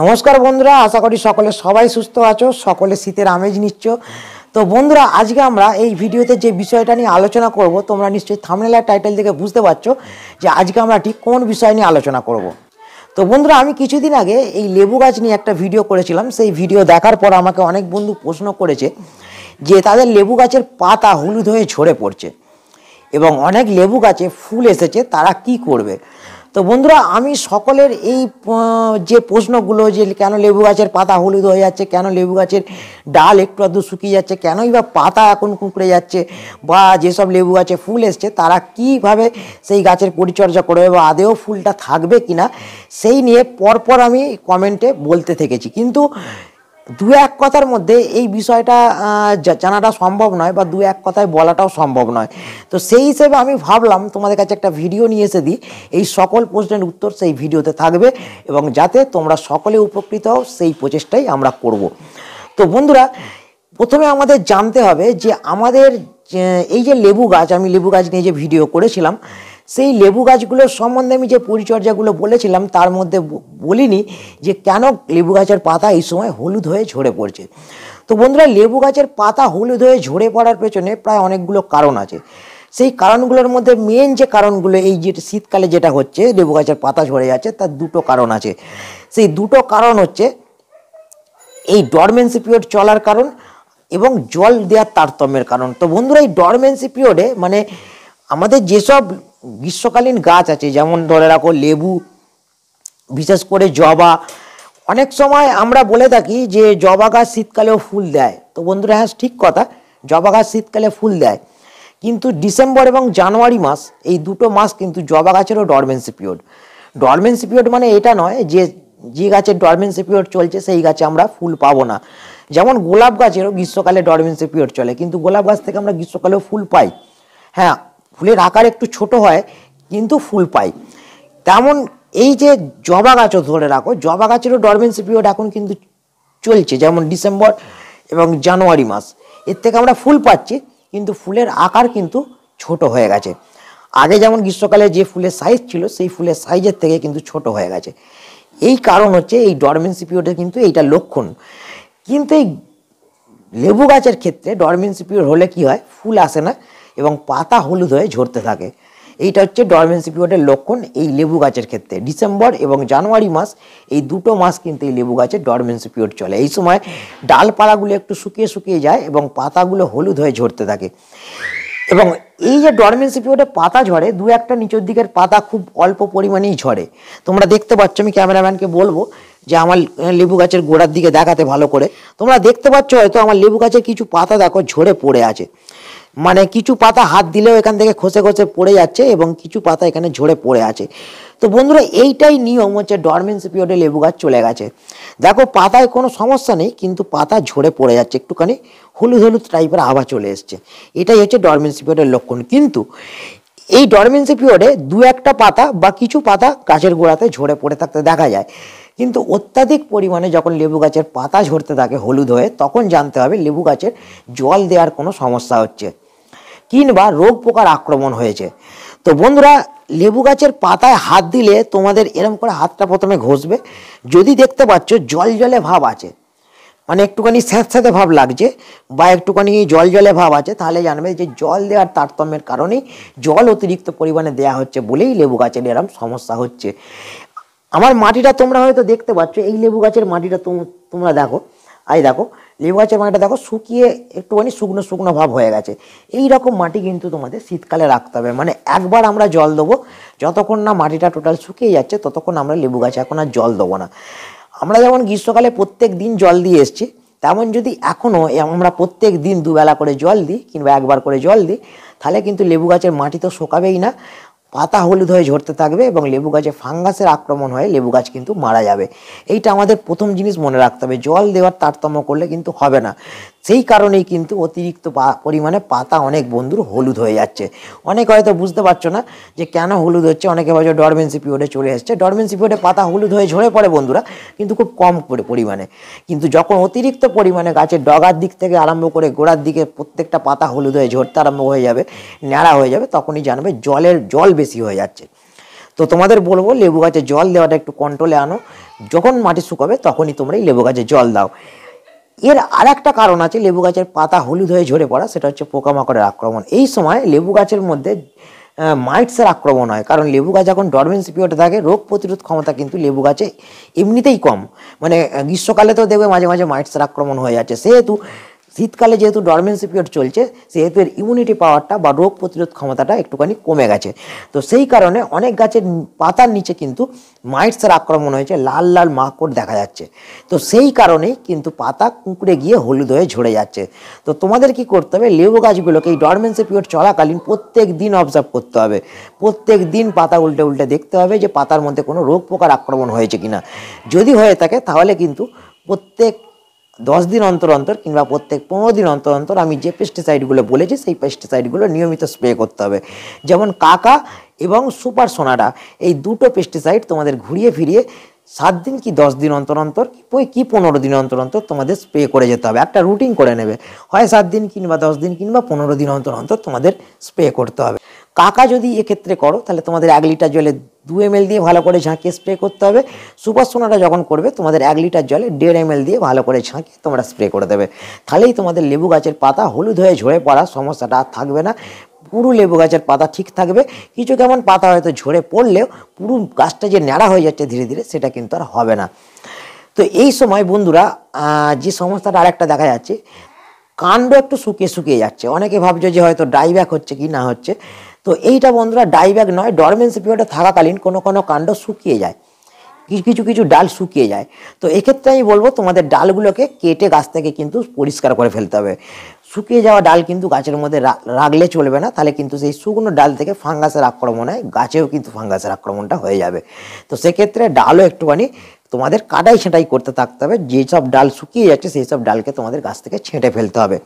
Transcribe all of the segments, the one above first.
নমস্কার বন্ধুরা আশা করি সকলে সবাই সুস্থ আছো সকলে শীতের আমেজ নিচ্ছ তো বন্ধুরা আজকে আমরা এই ভিডিওতে যে বিষয়টা নিয়ে আলোচনা করব তোমরা নিশ্চয়ই থামনেলার টাইটেল থেকে বুঝতে পারছো যে আজকে আমরা ঠিক কোন বিষয় নিয়ে আলোচনা করব। তো বন্ধুরা আমি কিছুদিন আগে এই লেবু গাছ নিয়ে একটা ভিডিও করেছিলাম সেই ভিডিও দেখার পর আমাকে অনেক বন্ধু প্রশ্ন করেছে যে তাদের লেবু গাছের পাতা হলুদ হয়ে ঝরে পড়ছে এবং অনেক লেবু গাছে ফুল এসেছে তারা কি করবে তো বন্ধুরা আমি সকলের এই যে প্রশ্নগুলো যে কেন লেবু গাছের পাতা হলুদ হয়ে যাচ্ছে কেন লেবু গাছের ডাল একটু আধটু শুকিয়ে যাচ্ছে কেনই বা পাতা এখন কুঁকড়ে যাচ্ছে বা যেসব লেবু গাছে ফুল এসছে তারা কিভাবে সেই গাছের পরিচর্যা করবে বা আদেও ফুলটা থাকবে কিনা সেই নিয়ে পরপর আমি কমেন্টে বলতে থেকেছি কিন্তু দু এক কথার মধ্যে এই বিষয়টা জানাটা সম্ভব নয় বা দু এক কথায় বলাটাও সম্ভব নয় তো সেই হিসেবে আমি ভাবলাম তোমাদের কাছে একটা ভিডিও নিয়ে এসে দিই এই সকল প্রশ্নের উত্তর সেই ভিডিওতে থাকবে এবং যাতে তোমরা সকলে উপকৃত হও সেই প্রচেষ্টাই আমরা করব তো বন্ধুরা প্রথমে আমাদের জানতে হবে যে আমাদের এই যে লেবু গাছ আমি লেবু গাছ নিয়ে যে ভিডিও করেছিলাম সেই লেবু গাছগুলোর সম্বন্ধে আমি যে পরিচর্যাগুলো বলেছিলাম তার মধ্যে বলিনি যে কেন লেবু গাছের পাতা এই সময় হলুদ হয়ে ঝরে পড়ছে তো বন্ধুরা লেবু গাছের পাতা হলুদ হয়ে ঝরে পড়ার পেছনে প্রায় অনেকগুলো কারণ আছে সেই কারণগুলোর মধ্যে মেন যে কারণগুলো এই যে শীতকালে যেটা হচ্ছে লেবু গাছের পাতা ঝরে যাচ্ছে তার দুটো কারণ আছে সেই দুটো কারণ হচ্ছে এই ডরমেন্সি পিরিয়ড চলার কারণ এবং জল দেওয়ার তারতম্যের কারণ তো বন্ধুরা এই ডরমেন্সি পিরিয়ডে মানে আমাদের যেসব গ্রীষ্মকালীন গাছ আছে যেমন ধরে রাখো লেবু বিশেষ করে জবা অনেক সময় আমরা বলে থাকি যে জবা গাছ শীতকালেও ফুল দেয় তো বন্ধুরা হ্যাঁ ঠিক কথা জবা গাছ শীতকালে ফুল দেয় কিন্তু ডিসেম্বর এবং জানুয়ারি মাস এই দুটো মাস কিন্তু জবা গাছেরও ডরমেন্সি পিরিয়ড ডরমেন্সি পিরিয়ড মানে এটা নয় যে যে গাছের ডরমেন্সি পিরিয়ড চলছে সেই গাছে আমরা ফুল পাবো না যেমন গোলাপ গাছেরও গ্রীষ্মকালে ডরমেন্সি পিরিয়ড চলে কিন্তু গোলাপ গাছ থেকে আমরা গ্রীষ্মকালেও ফুল পাই হ্যাঁ ফুলের আকার একটু ছোট হয় কিন্তু ফুল পাই তেমন এই যে জবা গাছও ধরে রাখো জবা গাছেরও ডরমেন্সি পিরিয়ড এখন কিন্তু চলছে যেমন ডিসেম্বর এবং জানুয়ারি মাস এর থেকে আমরা ফুল পাচ্ছি কিন্তু ফুলের আকার কিন্তু ছোট হয়ে গেছে আগে যেমন গ্রীষ্মকালে যে ফুলের সাইজ ছিল সেই ফুলের সাইজের থেকে কিন্তু ছোট হয়ে গেছে এই কারণ হচ্ছে এই ডরমেন্সি পিরিয়ডের কিন্তু এইটা লক্ষণ কিন্তু এই লেবু গাছের ক্ষেত্রে ডরমেন্সি পিরিয়ড হলে কি হয় ফুল আসে না এবং পাতা হলুদ হয়ে ঝরতে থাকে এইটা হচ্ছে ডরমেন্সি পিরিয়ডের লক্ষণ এই লেবু গাছের ক্ষেত্রে ডিসেম্বর এবং জানুয়ারি মাস এই দুটো মাস কিন্তু এই লেবু গাছের ডরমেন্সি পিরিয়ড চলে এই সময় ডালপালাগুলো একটু শুকিয়ে শুকিয়ে যায় এবং পাতাগুলো হলুদ হয়ে ঝরতে থাকে এবং এই যে ডরমেন্সি পিরিয়ডে পাতা ঝরে দু একটা নিচের দিকের পাতা খুব অল্প পরিমাণেই ঝরে তোমরা দেখতে পাচ্ছ আমি ক্যামেরাম্যানকে বলবো যে আমার লেবু গাছের গোড়ার দিকে দেখাতে ভালো করে তোমরা দেখতে পাচ্ছ হয়তো আমার লেবু গাছের কিছু পাতা দেখো ঝরে পড়ে আছে মানে কিছু পাতা হাত দিলেও এখান থেকে খসে খসে পড়ে যাচ্ছে এবং কিছু পাতা এখানে ঝরে পড়ে আছে তো বন্ধুরা এইটাই নিয়ম হচ্ছে ডরমেন্স পিরিয়ডে লেবু গাছ চলে গেছে দেখো পাতায় কোনো সমস্যা নেই কিন্তু পাতা ঝরে পড়ে যাচ্ছে একটুখানি হলুদ হলুদ টাইপের আভা চলে এসছে এটাই হচ্ছে ডরমেন্স পিরিয়ডের লক্ষণ কিন্তু এই ডরমেন্সি পিরিয়ডে দু একটা পাতা বা কিছু পাতা গাছের গোড়াতে ঝরে পড়ে থাকতে দেখা যায় কিন্তু অত্যাধিক পরিমাণে যখন লেবু গাছের পাতা ঝরতে থাকে হলুদ হয়ে তখন জানতে হবে লেবু গাছের জল দেওয়ার কোনো সমস্যা হচ্ছে কিংবা রোগ পোকার আক্রমণ হয়েছে তো বন্ধুরা লেবু গাছের পাতায় হাত দিলে তোমাদের এরম করে হাতটা প্রথমে ঘষবে যদি দেখতে পাচ্ছ জল জলে ভাব আছে মানে একটুখানি স্যাঁতস্যাঁতে ভাব লাগছে বা একটুখানি জল জলে ভাব আছে তাহলে জানবে যে জল দেওয়ার তারতম্যের কারণেই জল অতিরিক্ত পরিমাণে দেয়া হচ্ছে বলেই লেবু গাছের এরম সমস্যা হচ্ছে আমার মাটিটা তোমরা হয়তো দেখতে পাচ্ছ এই লেবু গাছের মাটিটা তোমরা দেখো আই দেখো লেবু গাছের মাটিটা দেখো শুকিয়ে একটুখানি শুকনো শুকনো ভাব হয়ে গেছে এই রকম মাটি কিন্তু তোমাদের শীতকালে রাখতে হবে মানে একবার আমরা জল দেবো যতক্ষণ না মাটিটা টোটাল শুকিয়ে যাচ্ছে ততক্ষণ আমরা লেবু গাছে এখন আর জল দেবো না আমরা যেমন গ্রীষ্মকালে প্রত্যেক দিন জল দিয়ে এসছি তেমন যদি এখনও আমরা প্রত্যেক দিন দুবেলা করে জল দিই কিংবা একবার করে জল দিই তাহলে কিন্তু লেবু গাছের মাটি তো শোকাবেই না পাতা হলুদ হয়ে ঝরতে থাকবে এবং লেবু গাছে ফাঙ্গাসের আক্রমণ হয়ে লেবু গাছ কিন্তু মারা যাবে এইটা আমাদের প্রথম জিনিস মনে রাখতে হবে জল দেওয়ার তারতম্য করলে কিন্তু হবে না সেই কারণেই কিন্তু অতিরিক্ত পরিমাণে পাতা অনেক বন্ধুর হলুদ হয়ে যাচ্ছে অনেক হয়তো বুঝতে পারছো না যে কেন হলুদ হচ্ছে অনেকে হয়তো ডরমেন্সি পিরিয়ডে চলে এসছে ডরমেন্সি পিরিয়ডে পাতা হলুদ হয়ে ঝরে পড়ে বন্ধুরা কিন্তু খুব কম পরিমাণে কিন্তু যখন অতিরিক্ত পরিমাণে গাছের ডগার দিক থেকে আরম্ভ করে গোড়ার দিকে প্রত্যেকটা পাতা হলুদ হয়ে ঝরতে আরম্ভ হয়ে যাবে ন্যাড়া হয়ে যাবে তখনই জানবে জলের জল বেশি হয়ে যাচ্ছে তো তোমাদের বলবো লেবু গাছে জল দেওয়াটা একটু কন্ট্রোলে আনো যখন মাটি শুকাবে তখনই তোমরা এই লেবু গাছে জল দাও এর আর একটা কারণ আছে লেবু গাছের পাতা হলুদ হয়ে ঝরে পড়া সেটা হচ্ছে পোকামাকড়ের আক্রমণ এই সময় লেবু গাছের মধ্যে মাইটসের আক্রমণ হয় কারণ লেবু গাছ এখন ডরমেন্সি পিরিয়ডে থাকে রোগ প্রতিরোধ ক্ষমতা কিন্তু লেবু গাছে এমনিতেই কম মানে গ্রীষ্মকালে তো দেখবে মাঝে মাঝে মাইটসের আক্রমণ হয়ে যাচ্ছে সেহেতু শীতকালে যেহেতু ডরমেন্সি পিরিয়ড চলছে সেহেতু এর ইমিউনিটি পাওয়ারটা বা রোগ প্রতিরোধ ক্ষমতাটা একটুখানি কমে গেছে তো সেই কারণে অনেক গাছের পাতার নিচে কিন্তু মাইটসের আক্রমণ হয়েছে লাল লাল মাকড় দেখা যাচ্ছে তো সেই কারণেই কিন্তু পাতা কুঁকড়ে গিয়ে হলুদ হয়ে ঝরে যাচ্ছে তো তোমাদের কি করতে হবে লেবু গাছগুলোকে এই ডরমেন্সি পিরিয়ড চলাকালীন প্রত্যেক দিন অবজার্ভ করতে হবে প্রত্যেক দিন পাতা উল্টে উল্টে দেখতে হবে যে পাতার মধ্যে কোনো রোগ পোকার আক্রমণ হয়েছে কিনা যদি হয়ে থাকে তাহলে কিন্তু প্রত্যেক দশ দিন অন্তর অন্তর কিংবা প্রত্যেক পনেরো দিন অন্তর অন্তর আমি যে পেস্টিসাইডগুলো বলেছি সেই পেস্টিসাইডগুলো নিয়মিত স্প্রে করতে হবে যেমন কাকা এবং সুপার সোনাটা এই দুটো পেস্টিসাইড তোমাদের ঘুরিয়ে ফিরিয়ে সাত দিন কি দশ দিন অন্তর অন্তর কি পনেরো দিন অন্তর অন্তর তোমাদের স্প্রে করে যেতে হবে একটা রুটিন করে নেবে হয় সাত দিন কিংবা দশ দিন কিংবা পনেরো দিন অন্তর অন্তর তোমাদের স্প্রে করতে হবে কাকা যদি এক্ষেত্রে করো তাহলে তোমাদের এক লিটার জলে দু এম দিয়ে ভালো করে ঝাঁকিয়ে স্প্রে করতে হবে সুপার সোনাটা যখন করবে তোমাদের এক লিটার জলে দেড় এম দিয়ে ভালো করে ঝাঁকিয়ে তোমরা স্প্রে করে দেবে তাহলেই তোমাদের লেবু গাছের পাতা হলুদ হয়ে ঝরে পড়ার সমস্যাটা আর থাকবে না পুরো লেবু গাছের পাতা ঠিক থাকবে কিছু কেমন পাতা হয়তো ঝরে পড়লেও পুরো গাছটা যে ন্যাড়া হয়ে যাচ্ছে ধীরে ধীরে সেটা কিন্তু আর হবে না তো এই সময় বন্ধুরা যে সমস্যাটা আরেকটা দেখা যাচ্ছে কাণ্ড একটু শুকিয়ে শুকিয়ে যাচ্ছে অনেকে ভাবছে যে হয়তো ড্রাইব্যাক হচ্ছে কি না হচ্ছে তো এইটা বন্ধুরা ব্যাগ নয় ডরমেন্সি পিরিয়ডে থাকাকালীন কোনো কোনো কাণ্ড শুকিয়ে যায় কিছু কিছু ডাল শুকিয়ে যায় তো এক্ষেত্রে আমি বলবো তোমাদের ডালগুলোকে কেটে গাছ থেকে কিন্তু পরিষ্কার করে ফেলতে হবে শুকিয়ে যাওয়া ডাল কিন্তু গাছের মধ্যে রাখলে চলবে না তাহলে কিন্তু সেই শুকনো ডাল থেকে ফাঙ্গাসের আক্রমণ হয় গাছেও কিন্তু ফাঙ্গাসের আক্রমণটা হয়ে যাবে তো সেক্ষেত্রে ডালও একটুখানি তোমাদের কাটাই ছেঁটাই করতে থাকতে হবে যেসব ডাল শুকিয়ে যাচ্ছে সেই সব ডালকে তোমাদের গাছ থেকে ছেঁটে ফেলতে হবে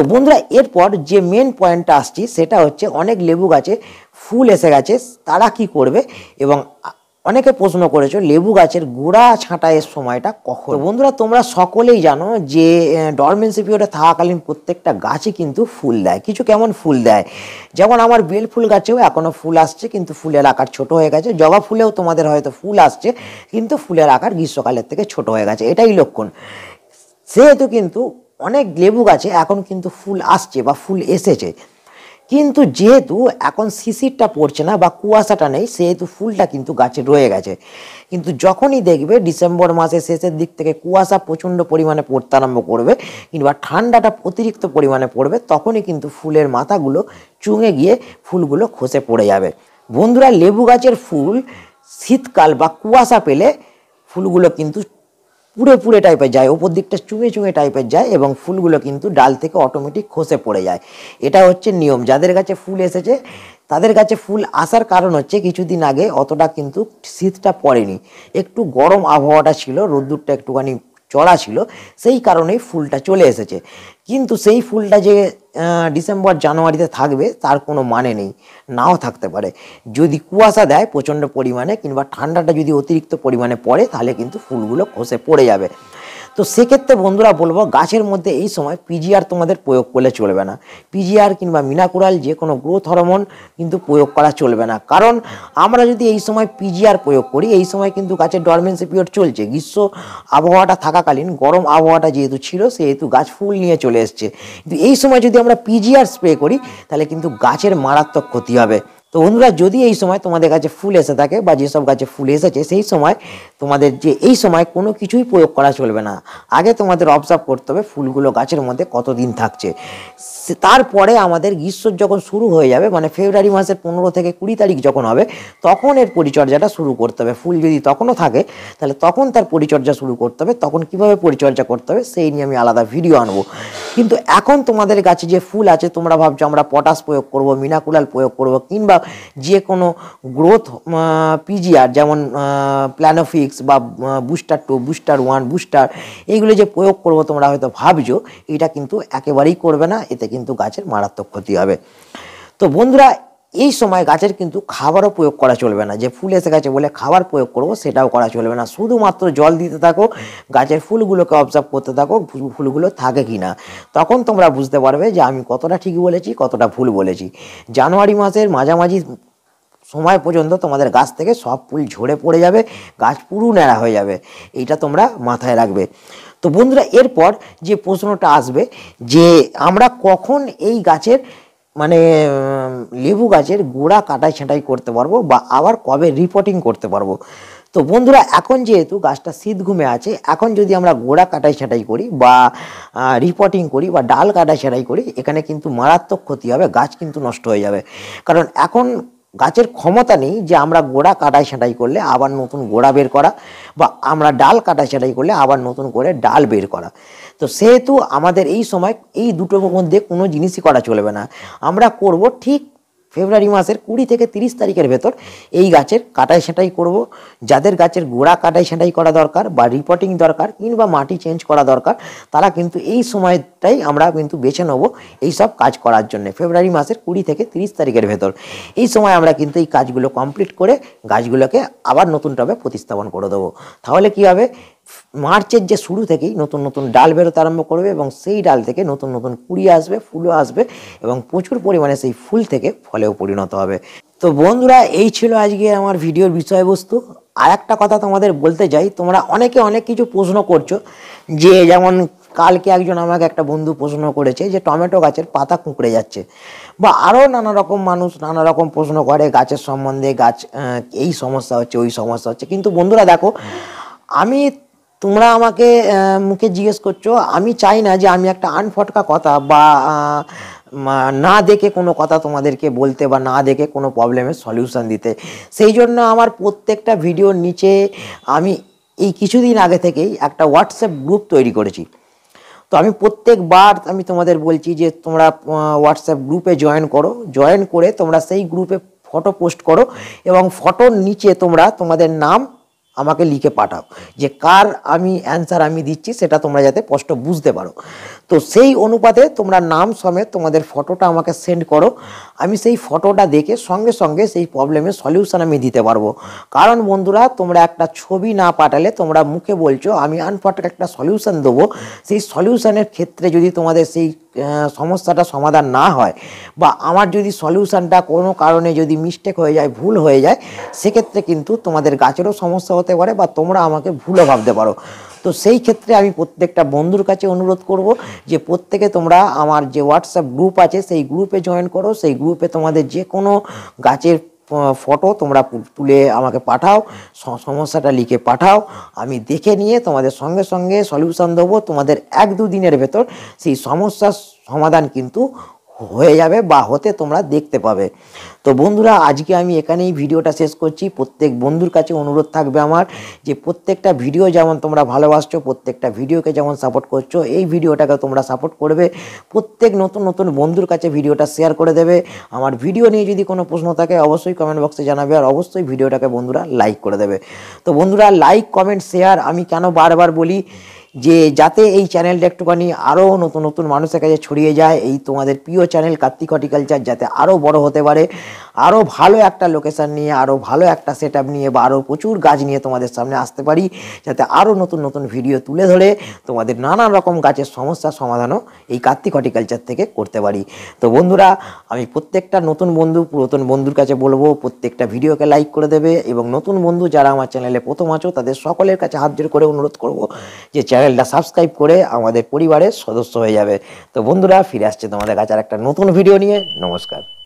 তো বন্ধুরা এরপর যে মেন পয়েন্টটা আসছি সেটা হচ্ছে অনেক লেবু গাছে ফুল এসে গেছে তারা কি করবে এবং অনেকে প্রশ্ন করেছো লেবু গাছের গোড়া ছাঁটাইয়ের সময়টা কখন বন্ধুরা তোমরা সকলেই জানো যে ডরমেন্সি পিরিয়ডে থাকাকালীন প্রত্যেকটা গাছে কিন্তু ফুল দেয় কিছু কেমন ফুল দেয় যেমন আমার বেল ফুল গাছেও এখনও ফুল আসছে কিন্তু ফুলের আকার ছোট হয়ে গেছে জবা ফুলেও তোমাদের হয়তো ফুল আসছে কিন্তু ফুলের আকার গ্রীষ্মকালের থেকে ছোট হয়ে গেছে এটাই লক্ষণ সেহেতু কিন্তু অনেক লেবু গাছে এখন কিন্তু ফুল আসছে বা ফুল এসেছে কিন্তু যেহেতু এখন শিশিরটা পড়ছে না বা কুয়াশাটা নেই সেহেতু ফুলটা কিন্তু গাছে রয়ে গেছে কিন্তু যখনই দেখবে ডিসেম্বর মাসের শেষের দিক থেকে কুয়াশা প্রচণ্ড পরিমাণে পড়তে আরম্ভ করবে কিংবা ঠান্ডাটা অতিরিক্ত পরিমাণে পড়বে তখনই কিন্তু ফুলের মাথাগুলো চুঙে গিয়ে ফুলগুলো খসে পড়ে যাবে বন্ধুরা লেবু গাছের ফুল শীতকাল বা কুয়াশা পেলে ফুলগুলো কিন্তু পুড়ে পুরে টাইপের যায় ওপর দিকটা চুঁয়ে চুঁয়ে টাইপের যায় এবং ফুলগুলো কিন্তু ডাল থেকে অটোমেটিক খসে পড়ে যায় এটা হচ্ছে নিয়ম যাদের কাছে ফুল এসেছে তাদের কাছে ফুল আসার কারণ হচ্ছে কিছুদিন আগে অতটা কিন্তু শীতটা পড়েনি একটু গরম আবহাওয়াটা ছিল রোদ্দুরটা একটুখানি চড়া ছিল সেই কারণে ফুলটা চলে এসেছে কিন্তু সেই ফুলটা যে ডিসেম্বর জানুয়ারিতে থাকবে তার কোনো মানে নেই নাও থাকতে পারে যদি কুয়াশা দেয় প্রচণ্ড পরিমাণে কিংবা ঠান্ডাটা যদি অতিরিক্ত পরিমাণে পড়ে তাহলে কিন্তু ফুলগুলো খসে পড়ে যাবে তো সেক্ষেত্রে বন্ধুরা বলবো গাছের মধ্যে এই সময় পিজিআর তোমাদের প্রয়োগ করলে চলবে না পিজিআর কিংবা মিনাকুরাল যে কোনো গ্রোথ হরমোন কিন্তু প্রয়োগ করা চলবে না কারণ আমরা যদি এই সময় পিজিআর প্রয়োগ করি এই সময় কিন্তু গাছের ডরমেন্সি পিরিয়ড চলছে গ্রীষ্ম আবহাওয়াটা থাকাকালীন গরম আবহাওয়াটা যেহেতু ছিল সেহেতু গাছ ফুল নিয়ে চলে এসছে কিন্তু এই সময় যদি আমরা পিজিআর স্প্রে করি তাহলে কিন্তু গাছের মারাত্মক ক্ষতি হবে তো বন্ধুরা যদি এই সময় তোমাদের কাছে ফুল এসে থাকে বা যেসব গাছে ফুল এসেছে সেই সময় তোমাদের যে এই সময় কোনো কিছুই প্রয়োগ করা চলবে না আগে তোমাদের অবজার্ভ করতে হবে ফুলগুলো গাছের মধ্যে কতদিন থাকছে তারপরে আমাদের গ্রীষ্ম যখন শুরু হয়ে যাবে মানে ফেব্রুয়ারি মাসের পনেরো থেকে কুড়ি তারিখ যখন হবে তখন এর পরিচর্যাটা শুরু করতে হবে ফুল যদি তখনও থাকে তাহলে তখন তার পরিচর্যা শুরু করতে হবে তখন কিভাবে পরিচর্যা করতে হবে সেই নিয়ে আমি আলাদা ভিডিও আনবো কিন্তু এখন তোমাদের গাছে যে ফুল আছে তোমরা ভাবছো আমরা পটাশ প্রয়োগ করবো মিনাকুলাল প্রয়োগ করবো কিংবা যে কোনো গ্রোথ পিজিআর যেমন প্ল্যানোফিক্স বা booster two booster one booster এইগুলো যে প্রয়োগ করবো তোমরা হয়তো ভাবছো এটা কিন্তু একেবারেই করবে না এতে কিন্তু গাছের মারাত্মক ক্ষতি হবে তো বন্ধুরা এই সময় গাছের কিন্তু খাবারও প্রয়োগ করা চলবে না যে ফুল এসে গেছে বলে খাবার প্রয়োগ করবো সেটাও করা চলবে না শুধুমাত্র জল দিতে থাকো গাছের ফুলগুলোকে অবজার্ভ করতে থাকো ফুলগুলো থাকে কি না তখন তোমরা বুঝতে পারবে যে আমি কতটা ঠিক বলেছি কতটা ভুল বলেছি জানুয়ারি মাসের মাঝামাঝি সময় পর্যন্ত তোমাদের গাছ থেকে সব ফুল ঝরে পড়ে যাবে গাছ পুরু ন্যাড়া হয়ে যাবে এইটা তোমরা মাথায় রাখবে তো বন্ধুরা এরপর যে প্রশ্নটা আসবে যে আমরা কখন এই গাছের মানে লেবু গাছের গোড়া কাটাই ছাঁটাই করতে পারবো বা আবার কবে রিপোর্টিং করতে পারবো তো বন্ধুরা এখন যেহেতু গাছটা শীত ঘুমে আছে এখন যদি আমরা গোড়া কাটাই ছাঁটাই করি বা রিপোর্টিং করি বা ডাল কাটাই ছাঁটাই করি এখানে কিন্তু মারাত্মক ক্ষতি হবে গাছ কিন্তু নষ্ট হয়ে যাবে কারণ এখন গাছের ক্ষমতা নেই যে আমরা গোড়া কাটাই ছাঁটাই করলে আবার নতুন গোড়া বের করা বা আমরা ডাল কাটাই ছাঁটাই করলে আবার নতুন করে ডাল বের করা তো সেহেতু আমাদের এই সময় এই দুটোর মধ্যে কোনো জিনিসই করা চলবে না আমরা করব ঠিক ফেব্রুয়ারি মাসের কুড়ি থেকে তিরিশ তারিখের ভেতর এই গাছের কাটাই ছাঁটাই করব যাদের গাছের গোড়া কাটাই ছাঁটাই করা দরকার বা রিপোর্টিং দরকার কিংবা মাটি চেঞ্জ করা দরকার তারা কিন্তু এই সময় তারিখটাই আমরা কিন্তু বেছে নেবো এই সব কাজ করার জন্য ফেব্রুয়ারি মাসের কুড়ি থেকে তিরিশ তারিখের ভেতর এই সময় আমরা কিন্তু এই কাজগুলো কমপ্লিট করে গাছগুলোকে আবার নতুন টবে প্রতিস্থাপন করে দেবো তাহলে কী হবে মার্চের যে শুরু থেকেই নতুন নতুন ডাল বেরোতে আরম্ভ করবে এবং সেই ডাল থেকে নতুন নতুন কুড়ি আসবে ফুলও আসবে এবং প্রচুর পরিমাণে সেই ফুল থেকে ফলেও পরিণত হবে তো বন্ধুরা এই ছিল আজকে আমার ভিডিওর বিষয়বস্তু আর একটা কথা তোমাদের বলতে চাই তোমরা অনেকে অনেক কিছু প্রশ্ন করছো যে যেমন কালকে একজন আমাকে একটা বন্ধু প্রশ্ন করেছে যে টমেটো গাছের পাতা কুঁকড়ে যাচ্ছে বা আরও নানা রকম মানুষ নানা রকম প্রশ্ন করে গাছের সম্বন্ধে গাছ এই সমস্যা হচ্ছে ওই সমস্যা হচ্ছে কিন্তু বন্ধুরা দেখো আমি তোমরা আমাকে মুখে জিজ্ঞেস করছো আমি চাই না যে আমি একটা আনফটকা কথা বা না দেখে কোনো কথা তোমাদেরকে বলতে বা না দেখে কোনো প্রবলেমের সলিউশন দিতে সেই জন্য আমার প্রত্যেকটা ভিডিওর নিচে আমি এই কিছুদিন আগে থেকেই একটা হোয়াটসঅ্যাপ গ্রুপ তৈরি করেছি তো আমি প্রত্যেকবার আমি তোমাদের বলছি যে তোমরা হোয়াটসঅ্যাপ গ্রুপে জয়েন করো জয়েন করে তোমরা সেই গ্রুপে ফটো পোস্ট করো এবং ফটোর নিচে তোমরা তোমাদের নাম আমাকে লিখে পাঠাও যে কার আমি অ্যান্সার আমি দিচ্ছি সেটা তোমরা যাতে স্পষ্ট বুঝতে পারো তো সেই অনুপাতে তোমরা নাম সমেত তোমাদের ফটোটা আমাকে সেন্ড করো আমি সেই ফটোটা দেখে সঙ্গে সঙ্গে সেই প্রবলেমের সলিউশন আমি দিতে পারবো কারণ বন্ধুরা তোমরা একটা ছবি না পাঠালে তোমরা মুখে বলছো আমি আনফটার একটা সলিউশন দেবো সেই সলিউশনের ক্ষেত্রে যদি তোমাদের সেই সমস্যাটা সমাধান না হয় বা আমার যদি সলিউশানটা কোনো কারণে যদি মিস্টেক হয়ে যায় ভুল হয়ে যায় সেক্ষেত্রে কিন্তু তোমাদের গাছেরও সমস্যা হতে পারে বা তোমরা আমাকে ভুলও ভাবতে পারো তো সেই ক্ষেত্রে আমি প্রত্যেকটা বন্ধুর কাছে অনুরোধ করব যে প্রত্যেকে তোমরা আমার যে হোয়াটসঅ্যাপ গ্রুপ আছে সেই গ্রুপে জয়েন করো সেই গ্রুপে তোমাদের যে কোনো গাছের ফটো তোমরা তুলে আমাকে পাঠাও সমস্যাটা লিখে পাঠাও আমি দেখে নিয়ে তোমাদের সঙ্গে সঙ্গে সলিউশন দেবো তোমাদের এক দুদিনের ভেতর সেই সমস্যার সমাধান কিন্তু হয়ে যাবে বা হতে তোমরা দেখতে পাবে তো বন্ধুরা আজকে আমি এখানেই ভিডিওটা শেষ করছি প্রত্যেক বন্ধুর কাছে অনুরোধ থাকবে আমার যে প্রত্যেকটা ভিডিও যেমন তোমরা ভালোবাসছো প্রত্যেকটা ভিডিওকে যেমন সাপোর্ট করছো এই ভিডিওটাকে তোমরা সাপোর্ট করবে প্রত্যেক নতুন নতুন বন্ধুর কাছে ভিডিওটা শেয়ার করে দেবে আমার ভিডিও নিয়ে যদি কোনো প্রশ্ন থাকে অবশ্যই কমেন্ট বক্সে জানাবে আর অবশ্যই ভিডিওটাকে বন্ধুরা লাইক করে দেবে তো বন্ধুরা লাইক কমেন্ট শেয়ার আমি কেন বারবার বলি যে যাতে এই চ্যানেলটা একটুখানি আরও নতুন নতুন মানুষের কাছে ছড়িয়ে যায় এই তোমাদের প্রিয় চ্যানেল কার্তিক হর্টিকালচার যাতে আরও বড় হতে পারে আরও ভালো একটা লোকেশান নিয়ে আরও ভালো একটা সেট নিয়ে বা আরও প্রচুর গাছ নিয়ে তোমাদের সামনে আসতে পারি যাতে আরও নতুন নতুন ভিডিও তুলে ধরে তোমাদের নানা রকম গাছের সমস্যার সমাধানও এই কার্তিক হর্টিকালচার থেকে করতে পারি তো বন্ধুরা আমি প্রত্যেকটা নতুন বন্ধু পুরাতন বন্ধুর কাছে বলবো প্রত্যেকটা ভিডিওকে লাইক করে দেবে এবং নতুন বন্ধু যারা আমার চ্যানেলে প্রথম আছো তাদের সকলের কাছে হাত জোর করে অনুরোধ করব যে চ্যানেলটা সাবস্ক্রাইব করে আমাদের পরিবারের সদস্য হয়ে যাবে তো বন্ধুরা ফিরে আসছে তোমাদের কাছে আর একটা নতুন ভিডিও নিয়ে নমস্কার